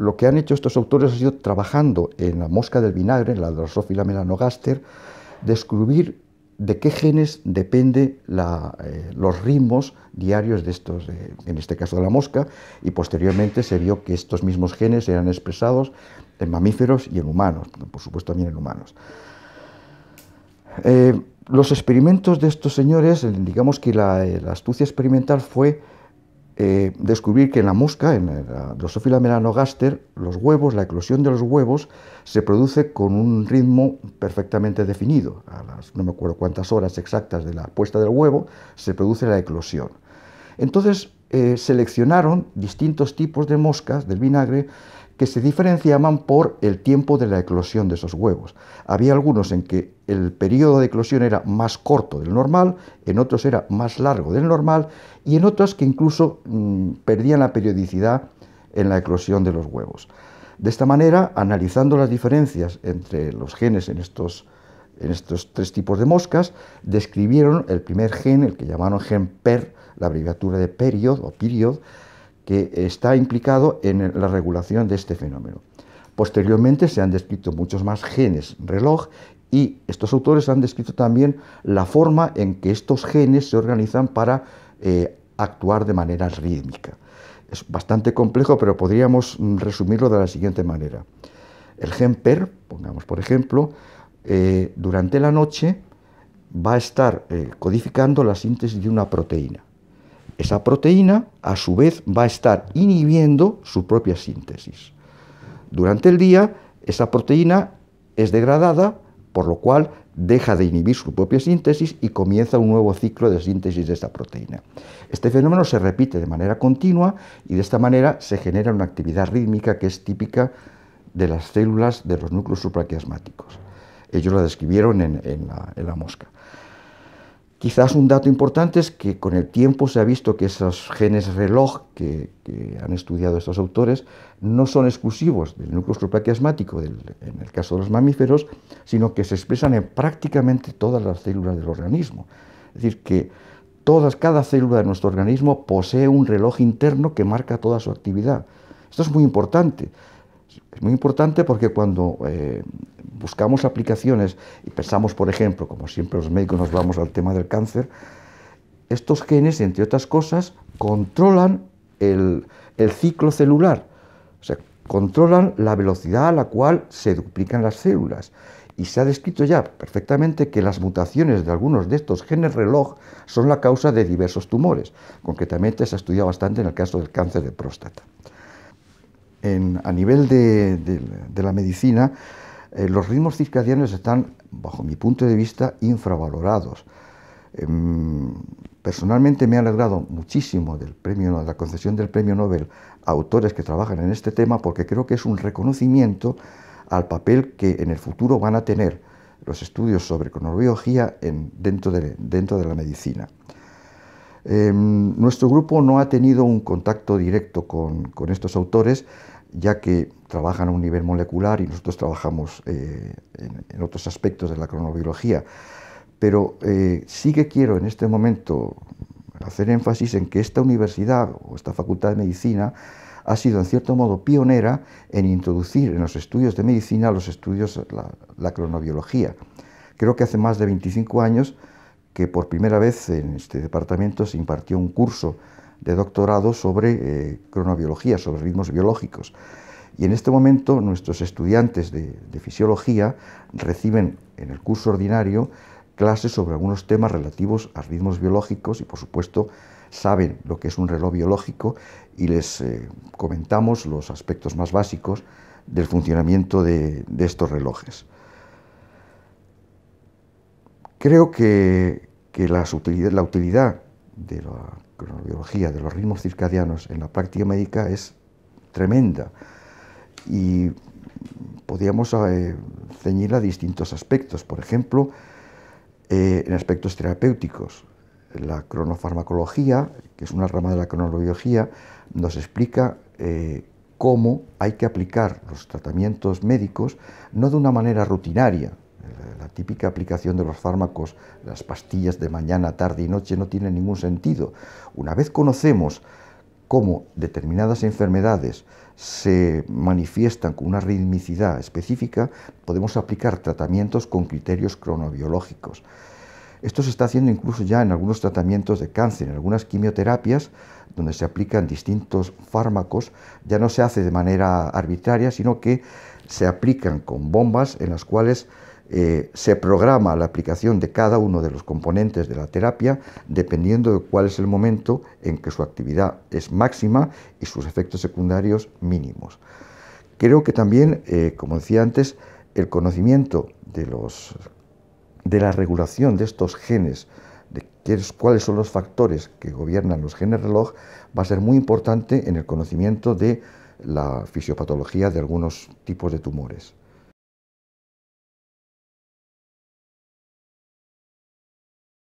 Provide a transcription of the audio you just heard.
lo que han hecho estos autores ha sido trabajando en la mosca del vinagre, en la drosófila melanogaster, descubrir de qué genes depende eh, los ritmos diarios de estos, en este caso de la mosca, y posteriormente se vio que estos mismos genes eran expresados en mamíferos y en humanos, por supuesto también en humanos. Eh, los experimentos de estos señores, digamos que eh, la astucia experimental fue eh, descubrir que en la mosca, en la Drosophila melanogaster, los huevos, la eclosión de los huevos se produce con un ritmo perfectamente definido. A las no me acuerdo cuántas horas exactas de la puesta del huevo se produce la eclosión. Entonces, eh, seleccionaron distintos tipos de moscas del vinagre que se diferenciaban por el tiempo de la eclosión de esos huevos. Había algunos en que el periodo de eclosión era más corto del normal, en otros era más largo del normal y en otros que incluso mm, perdían la periodicidad en la eclosión de los huevos. De esta manera, analizando las diferencias entre los genes en estos en estos tres tipos de moscas, describieron el primer gen, el que llamaron gen PER, la abreviatura de period o period, que está implicado en la regulación de este fenómeno. Posteriormente se han descrito muchos más genes reloj y estos autores han descrito también la forma en que estos genes se organizan para eh, actuar de manera rítmica. Es bastante complejo, pero podríamos mm, resumirlo de la siguiente manera. El gen PER, pongamos por ejemplo, eh, durante la noche va a estar eh, codificando la síntesis de una proteína. Esa proteína, a su vez, va a estar inhibiendo su propia síntesis. Durante el día, esa proteína es degradada, por lo cual deja de inhibir su propia síntesis y comienza un nuevo ciclo de síntesis de esa proteína. Este fenómeno se repite de manera continua y de esta manera se genera una actividad rítmica que es típica de las células de los núcleos supraquiasmáticos ellos la describieron en, la, mosca. Quizás un dato importante es que con el tiempo se ha visto que esos genes reloj que, han estudiado estos autores no son exclusivos del núcleo escleroplaquiasmático, en el caso de los mamíferos, sino que se expresan en prácticamente todas las células del organismo. Es decir, que todas, cada célula de nuestro organismo posee un reloj interno que marca toda su actividad. Esto es muy importante. Es muy importante porque cuando eh, buscamos aplicaciones y pensamos, por ejemplo, como siempre los médicos nos vamos al tema del cáncer, estos genes, entre otras cosas, controlan el, el ciclo celular, o sea, controlan la velocidad a la cual se duplican las células. Y se ha descrito ya perfectamente que las mutaciones de algunos de estos genes reloj son la causa de diversos tumores. Concretamente se ha estudiado bastante en el caso del cáncer de próstata a nivel de, la medicina, eh, los ritmos circadianos están, bajo mi punto de vista, infravalorados. Em, personalmente me ha alegrado muchísimo del premio, de la concesión del premio Nobel a autores que trabajan en este tema porque creo que es un reconocimiento al papel que en el futuro van a tener los estudios sobre cronobiología dentro, dentro de la medicina. Em, nuestro grupo no ha tenido un contacto directo con, estos autores, ya que trabajan a un nivel molecular y nosotros trabajamos eh, en, otros aspectos de la cronobiología. Pero eh, sí que quiero en este momento hacer énfasis en que esta universidad o esta facultad de medicina ha sido en cierto modo pionera en introducir en los estudios de medicina los estudios, la cronobiología. Creo que hace más de 25 años que por primera vez en este departamento se impartió un curso de doctorado sobre eh, cronobiología, sobre ritmos biológicos. Y en este momento nuestros estudiantes de, fisiología reciben en el curso ordinario clases sobre algunos temas relativos a ritmos biológicos y por supuesto saben lo que es un reloj biológico y les eh, comentamos los aspectos más básicos del funcionamiento de, de estos relojes. Creo que, que la utilidad de la cronobiología, de los ritmos circadianos en la práctica médica es tremenda y podríamos ceñir eh, ceñirla a distintos aspectos, por ejemplo, eh, en aspectos terapéuticos. La cronofarmacología, que es una rama de la cronobiología, nos explica eh, cómo hay que aplicar los tratamientos médicos, no de una manera rutinaria, típica aplicación de los fármacos, las pastillas de mañana, tarde y noche, no tiene ningún sentido. Una vez conocemos cómo determinadas enfermedades se manifiestan con una ritmicidad específica, podemos aplicar tratamientos con criterios cronobiológicos. Esto se está haciendo incluso ya en algunos tratamientos de cáncer, en algunas quimioterapias, donde se aplican distintos fármacos, ya no se hace de manera arbitraria, sino que se aplican con bombas en las cuales eh, se programa la aplicación de cada uno de los componentes de la terapia dependiendo de cuál es el momento en que su actividad es máxima y sus efectos secundarios mínimos. Creo que también, eh, como decía antes, el conocimiento de, de la regulación de estos genes, de cuáles son los factores que gobiernan los genes reloj, va a ser muy importante en el conocimiento de la fisiopatología de algunos tipos de tumores.